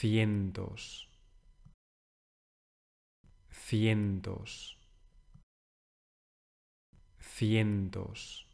cientos, cientos, cientos.